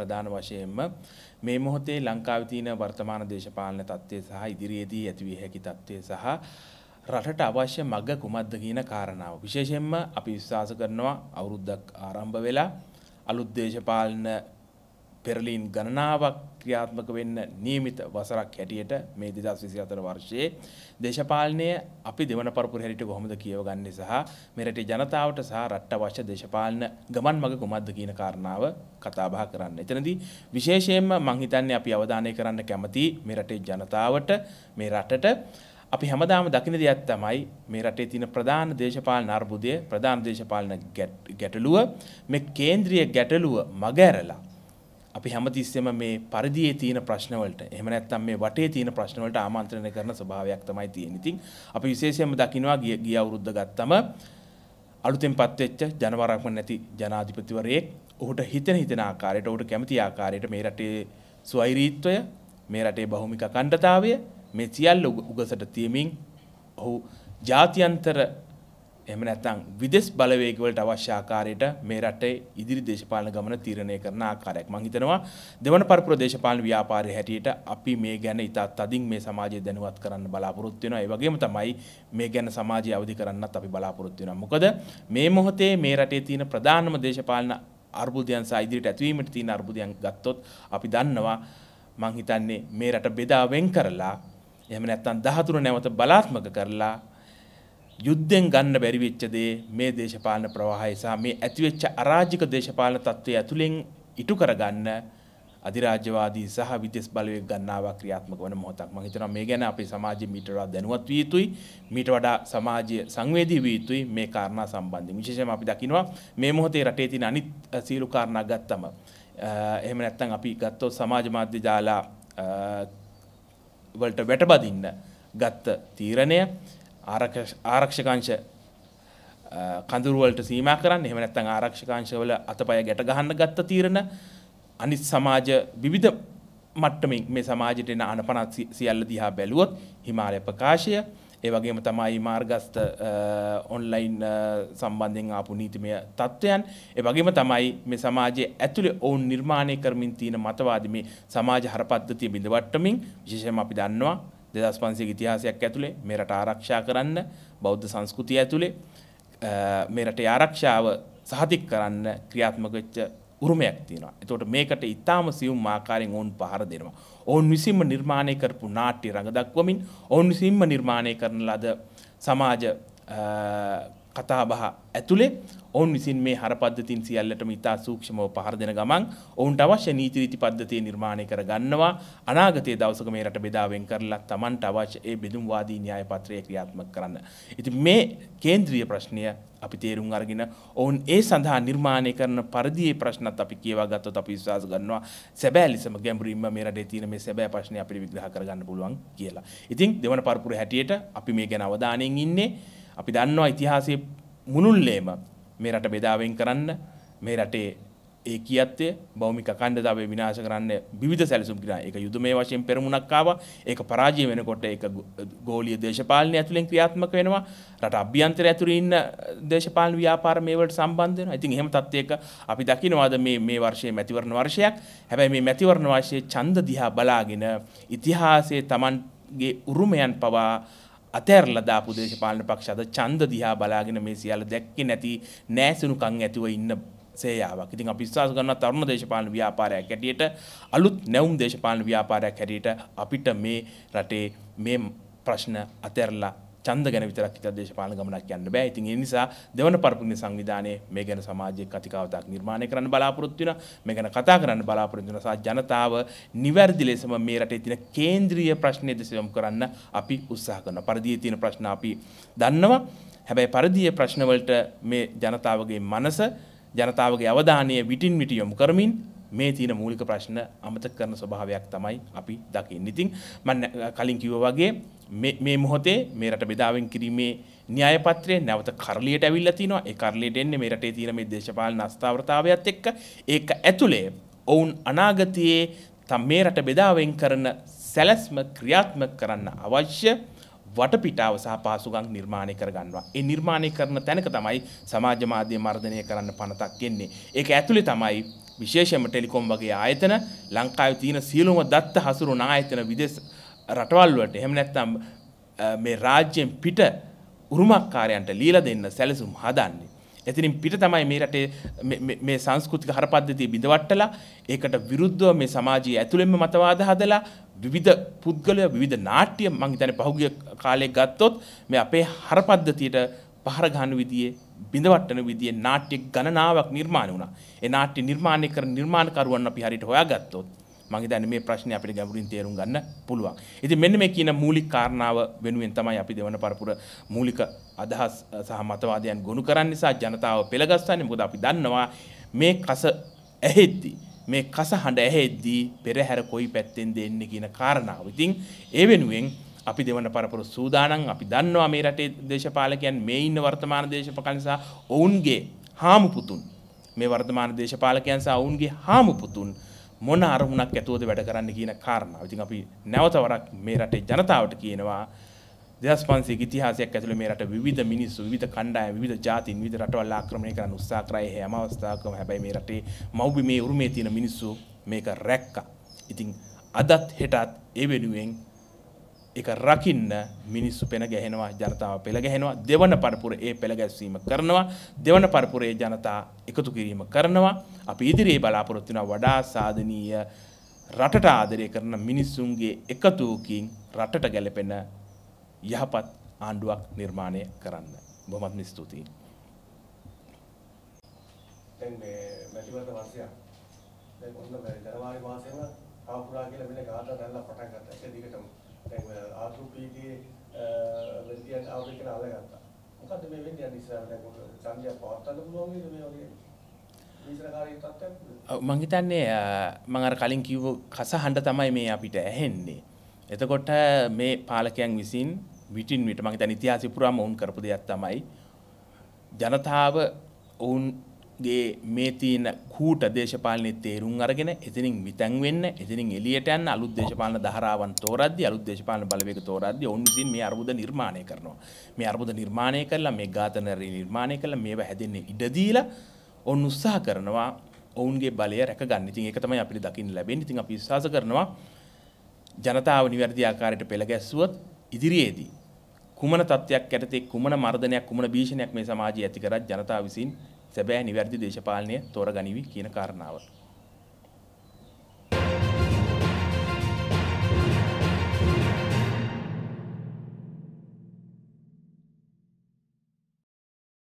ප්‍රධාන වශයෙන්ම මේ මොහොතේ ලංකාවේ තියෙන වර්තමාන දේශපාලන තත්ත්වය සහ ඉදිරියේදී ඇති විය හැකි තත්ත්වය සහ රටට අවශ්‍ය මඟ කුමක්ද කියන කාරණාව. විශේෂයෙන්ම අපි විශ්වාස කරනවා අවුරුද්දක් ආරම්භ වෙලා අලුත් දේශපාලන පෙරලීන් ගණනාවක් ක්‍රියාත්මක වෙන්න නියමිත වසරක් හැටියට මේ දෙදස් විසි අතර වර්ෂයේ දේශපාලනය අපි දෙවන පරපුර හැරිට කොහොමද කියවගන්නේ සහ මෙරට ජනතාවට සහ රට්ට අවශ්‍ය දේශපාලන ගමන් මග කුමක්ද කියන කාරණාව කතාබහ කරන්න. එතනදී විශේෂයෙන්ම මංහිතන්නේ අපි අවධානය කරන්න කැමති මෙරටේ ජනතාවට මේ රටට අපි හැමදාම දකින දෙයක් තමයි මේ රටේ තියෙන ප්‍රධාන දේශපාලන අර්බුදය ප්‍රධාන දේශපාලන ගැටලුව මේ කේන්ද්‍රීය ගැටලුව මග ඇරලා අපි හැමතිස්සෙම මේ පරිදියේ තියෙන ප්‍රශ්නවලට එහෙම නැත්නම් මේ වටේ තියෙන ප්‍රශ්නවලට ආමන්ත්‍රණය කරන ස්වභාවයක් තමයි තියෙන්නේ. ඉතින් අපි විශේෂයෙන්ම දකිනවා ගිය ගිය අවුරුද්ද ගත්තම අලුතෙන් පත්වෙච්ච ජනවරක්ම නැති ජනාධිපතිවරයෙක් ඔහුට හිතන හිතන ආකාරයට ඔහුට කැමති ආකාරයට මේ රටේ ස්වෛරීත්වය මේ රටේ බහුමික අඛණ්ඩතාවය මේ සියල්ල උගසට තියමින් ඔහු ජාත්‍යන්තර එහෙම නැත්නම් විදෙස් බලවේගවලට අවශ්‍ය ආකාරයට මේ රටේ ඉදිරි දේශපාලන ගමන තීරණය කරන ආකාරයක්. මම හිතනවා දෙවන පරපුර දේශපාලන ව්‍යාපාරයේ හැටියට අපි මේ ගැන ඉතා තදින් මේ සමාජය දැනුවත් කරන්න බලාපොරොත්තු වෙනවා. ඒ වගේම තමයි මේ ගැන සමාජය අවදි කරන්නත් අපි බලාපොරොත්තු වෙනවා. මොකද මේ මොහොතේ මේ රටේ තියෙන ප්‍රධානම දේශපාලන අර්බුදයන් සහ ඉදිරියට ඇතිවීමට තියෙන අර්බුදයන් ගත්තොත් අපි දන්නවා මං හිතන්නේ මේ රට බෙදා වෙන් කරලා එහෙම නැත්නම් 13 නැවත බලාත්මක කරලා යුද්ධෙන් ගන්න බැරි වෙච්ච දේ මේ දේශපාලන ප්‍රවාහය සහ මේ ඇතිවෙච්ච අරාජික දේශපාලන තත්ත්වය ඇතුළෙන් ඉටු කරගන්න අධිරාජ්‍යවාදී සහ විදෙස් බලවේග ගන්නවා ක්‍රියාත්මක වන මොහොතක් මම හිතනවා මේ ගැන අපේ සමාජයේ මීට වඩා දැනුවත් විය යුතුයි මීට වඩා සමාජය සංවේදී විය යුතුයි මේ කාරණා සම්බන්ධයෙන් විශේෂයෙන්ම අපි දකිනවා මේ මොහොතේ රටේ තියෙන අනිත් සියලු කාරණා ගත්තම එහෙම නැත්නම් අපි ගත්තොත් සමාජ මාධ්‍ය ජාලා වලට වැටබදින්න ගත්ත තීරණය ආරක්ෂකංශ කඳුරුවලට සීමා කරන්න එහෙම නැත්නම් ආරක්ෂකංශවල අතපය ගැට ගහන්න ගත්ත තීරණ අනිත් සමාජ විවිධ මට්ටමින් මේ සමාජයට එන අනපනත් සියල්ල දිහා බැලුවොත් හිමාලය ප්‍රකාශය ඒ වගේම තමයි මාර්ගස්ත ඔන්ලයින් සම්බන්ධයෙන් ආපු නීතිමය තත්ත්වයන් ඒ වගේම තමයි මේ සමාජයේ ඇතුලේ ඔවුන් නිර්මාණය කරමින් තියෙන මතවාදී මේ සමාජ හරපද්ධතිය බිඳවට්ටමින් විශේෂයෙන්ම අපි දන්නවා දෙදස් පන්සේ ඉතිහාසයක් ඇතුළේ මෙරට ආරක්ෂා කරන්න බෞද්ධ සංස්කෘතිය ඇතුළේ මෙරට ආරක්ෂාව සහතික් කරන්න ක්‍රියාත්මකච්ච උරුමයක් තියෙනවා. එතකොට මේකට ඉතාම සියුම් ආකාරයෙන් ඔවුන් පහර දෙනවා. ඔවුන් විසින්ම නිර්මාණය කරපු නාට්‍ය රඟ දක්වමින් ඔවුන් විසින්ම නිර්මාණය කරන ලද සමාජ කතාබහ ඇතුළේ ඔවුන් විසින් මේ හරපද්ධතින් සියල්ලටම ඉතා සූක්ෂමව පහර දෙන ගමන් ඔවුන්ට අවශ්‍ය නීති රීති පද්ධතිය නිර්මාණය කර ගන්නවා අනාගතයේ දවසක මේ රට බෙදාවෙන් කරලා Tamanට අවශ්‍ය ඒ බෙදුම්වාදී න්‍යාය පත්‍රය ක්‍රියාත්මක කරන්න. ඉතින් මේ කේන්ද්‍රීය ප්‍රශ්නය අපි තේරුම් අරගෙන ඔවුන් ඒ සඳහා නිර්මාණය කරන පරිදි ප්‍රශ්නත් අපි කියවා ගත්තොත් අපි විශ්වාස කරනවා සැබෑ ලෙසම ගැඹුරින්ම මේ රටේ තියෙන මේ සැබෑ ප්‍රශ්නේ අපිට විග්‍රහ කරගන්න පුළුවන් කියලා. ඉතින් දෙවන පරපුර හැටියට අපි මේ ගැන අවධානයෙන් ඉන්නේ. අපි දන්නවා ඉතිහාසයේ මුනුල්ලේම මේ රට බෙදාවෙන් කරන්න මේ රටේ ඒකීයත්වය භෞමික අඛණ්ඩතාවය විනාශ කරන්න විවිධ සැලසුම් ගිනා. ඒක යුදමය වශයෙන් පෙරමුණක් ආවා. ඒක පරාජය වෙනකොට ඒක ගෝලීය දේශපාලනය ඇතුලෙන් ක්‍රියාත්මක වෙනවා. රට අභ්‍යන්තර ඇතුලේ ඉන්න දේශපාලන ව්‍යාපාර මේවලට සම්බන්ධ වෙනවා. ඉතින් එහෙම තත්ත්වයක අපි දකිනවාද මේ මේ වර්ෂයේ මැතිවරණ වර්ෂයක්. හැබැයි මේ මැතිවරණ වර්ෂයේ ඡන්ද දිහා බලාගෙන ඉතිහාසයේ Tamanගේ උරුමයන් පවා අතැරලා දාපු දේශපාලන පක්ෂ අද ඡන්ද දිහා බලාගෙන මේ සියල්ල දැක්කේ නැති නෑසුණුකම් ඇතිව ඉන්න සේයාවක්. ඉතින් අපි විශ්වාස කරනවා තරුණ දේශපාලන ව්‍යාපාරයක් හැටියට අලුත් නැවුම් දේශපාලන ව්‍යාපාරයක් හැටියට අපිට මේ රටේ මේ ප්‍රශ්න අතැරලා චන්ද ගැන විතරක් හිතලා දේශපාලන ගමනක් යන්න බෑ. ඉතින් ඒ නිසා දෙවන පරපුරේ සංවිධානයේ මේ ගැන සමාජයේ කතිකාවතක් නිර්මාණය කරන්න බලාපොරොත්තු වෙනවා. මේ ගැන කතා කරන්න බලාපොරොත්තු වෙනවා. සහ ජනතාව නිවැරදි ලෙසම මේ රටේ තියෙන කේන්ද්‍රීය ප්‍රශ්නය දෙස යොමු කරන්න අපි උත්සාහ කරනවා. පරිදියේ තියෙන ප්‍රශ්න අපි දන්නවා. හැබැයි පරිදියේ ප්‍රශ්න වලට මේ ජනතාවගේ මනස ජනතාවගේ අවධානය විටින් විට යොමු කරමින් මේ තියෙන මූලික ප්‍රශ්න අමතක කරන ස්වභාවයක් තමයි අපි දකින්නේ. ඉතින් මම කලින් කිව්වා වගේ මේ මොහොතේ මේ රට බෙදාවෙන් කිරීමේ න්‍යාය පත්‍රය නැවත කරලියට ඇවිල්ලා තිනවා. ඒ කරලියට එන්නේ මේ රටේ තියෙන මේ දේශපාලන අස්ථාවරතාවයත් එක්ක ඒක ඇතුලේ ඔවුන් අනාගතයේ තම මේ රට බෙදාවෙන් කරන සැලැස්ම ක්‍රියාත්මක කරන්න අවශ්‍ය වටපිටාව සහ පාසුගම් නිර්මාණය කරගන්නවා. ඒ නිර්මාණය කරන තැනක තමයි සමාජ මාධ්‍ය මර්ධනය කරන්න පනතක් එන්නේ. ඒක ඇතුලේ තමයි විශේෂම ටෙලිකොම් වගේ ආයතන ලංකාවේ තියෙන සියලුම දත්ත හසුරුවන ආයතන විදේශ රටවල් වලට එහෙම නැත්නම් මේ රාජ්‍යයෙන් පිට උරුමකාරයන්ට ලියලා දෙන්න සැලසුම් හදන්නේ. එතනින් පිට තමයි මේ රටේ මේ සංස්කෘතික හරපද්ධතිය බිඳවට්ටලා ඒකට විරුද්ධව මේ සමාජයේ ඇතුළෙන්ම මතවාද හදලා විවිධ පුද්ගලය විවිධ නාට්‍ය මං හිතන්නේ පහුගිය කාලේ ගත්තොත් මේ අපේ හරපද්ධතියට පහර ගන්න විදියේ බිඳවට්ටන විදියේ නාට්‍ය ගණනාවක් නිර්මාණය වුණා. ඒ නාට්‍ය නිර්මාණය කරන නිර්මාණකරුවන් අපි හරියට හොයාගත්තොත් මම හිතන්නේ මේ ප්‍රශ්නේ අපිට ගැඹුරින් තේරුම් ගන්න පුළුවන්. ඉතින් මෙන්න මේ කියන මූලික කාරණාව වෙනුවෙන් තමයි අපි දෙවන පරපුර මූලික අදහස් සහ මතවාදයන් ගොනු කරන්න නිසා ජනතාව පෙළගස්සන්නේ. මොකද අපි දන්නවා මේ කස ඇහෙද්දී මේ කස හඬ ඇහෙද්දී පෙරහැර කොයි පැත්තෙන් දෙන්නේ කියන කාරණාව. ඉතින් ඒ වෙනුවෙන් අපි දෙවන පරපුර සූදානම් අපි දන්නවා මේ රටේ දේශපාලකයන් මේ ඉන්න වර්තමාන දේශපාලක නිසා ඔවුන්ගේ හාමුපුතුන් මේ වර්තමාන දේශපාලකයන් සහ ඔවුන්ගේ හාමුපුතුන් මොන අරමුණක් ඇතුවද වැඩ කරන්න කියන කාරණාව. ඉතින් අපි නැවත වරක් මේ රටේ ජනතාවට කියනවා දෙදස් පන්සේ ඉතිහාසයක් ඇතුළ මේ රට විධ මිනිස්සු විධ කණ්ඩායම් විධ ජාතින් විධ රටවල් ආක්‍රමණය කරන්න උත්සාහ කරයි හැම අවස්ථාවකම හැබැයි මේ රටේ මව්බි මේ උරුමේ තියෙන මිනිස්සු මේක රැක්කා. ඉතින් අදත් හෙටත් ඒ වෙනුවෙන් එක රකින්න මිනිස්සු පෙන ගැහෙනවා ජනතාව පෙළ ගැහෙනවා දෙවන පරපුර ඒ පෙළ ගැස්වීම කරනවා දෙවන පරපුරේ ජනතා එකතු කිරීම කරනවා අපි ඉදිරියේ බලාපොරොත්තු වෙන වඩා සාධනීය රටට ආදරය කරන මිනිස්සුන්ගේ එකතුවකින් රටට ගැලපෙන යහපත් ආණ්ඩුවක් නිර්මාණය කරන්න. බොහොමත්ම ස්තුතියි. දැන් මේ මැතිවරණ වර්ෂයක් දැන් ඔන්න ජනවාරි මාසෙම කාපුරා කියලා මෙන්න ගාථා දැන්ලා පටන් ගත්තා. ඒක දිගටම දැන් ආසුපීගේ වෙන්දියන් ආවේ කියලා අල්ලගත්තා. මොකද්ද මේ වෙන්නේ යන්නේ ඉස්සරහට දැන් සංජය පවත්වන්න පුළුවන් නේද මේ වගේ මං හිතන්නේ මං අර කලින් කිව්ව කස හඬ තමයි මේ අපිට ඇහෙන්නේ. එතකොට මේ පාලකයන් විසින් විටින් විට මං හිතන්නේ ඉතිහාස පුරාම වුන් කරපු දෙයක් තමයි ජනතාව වුන් ගේ මේ තියෙන කූට දේශපාලනය තේරුම් අරගෙන එතනින් මිතැන් වෙන්න එතනින් එලියට යන්න අලුත් දේශපාලන ධාරාවන් තෝරද්දී අලුත් දේශපාලන බලවේග තෝරද්දී ඔවුන් විසින් මේ අර්බුද නිර්මාණය කරනවා. මේ අර්බුද නිර්මාණය කළා මේ ඝාතන නිර්මාණය කළා මේවා හැදෙන්න ඉඩ දීලා ඔවුන් උත්සාහ කරනවා ඔවුන්ගේ බලය රැකගන්න. ඉතින් ඒක තමයි අපිට දකින්න ලැබෙන්නේ. ඉතින් අපි විශ්වාස කරනවා ජනතාව නිවැරදි ආකාරයට පෙළ ගැස්සුවොත් ඉදිරියේදී කුමන තත්ත්වයක් යටතේ කුමන මර්ධනයක් කුමන භීෂණයක් මේ සමාජයේ ඇති කරත් ජනතාව විසින් සැබෑ නිවැරදි දේශපාලනය තෝරගනිවි කියන කාරණාව.